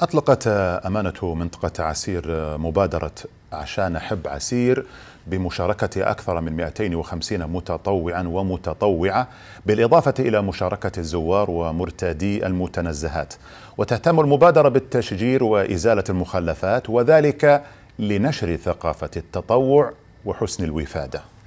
أطلقت أمانة منطقة عسير مبادرة عشان أحب عسير بمشاركة أكثر من 250 متطوعا ومتطوعة بالإضافة إلى مشاركة الزوار ومرتادي المتنزهات وتهتم المبادرة بالتشجير وإزالة المخلفات وذلك لنشر ثقافة التطوع وحسن الوفاده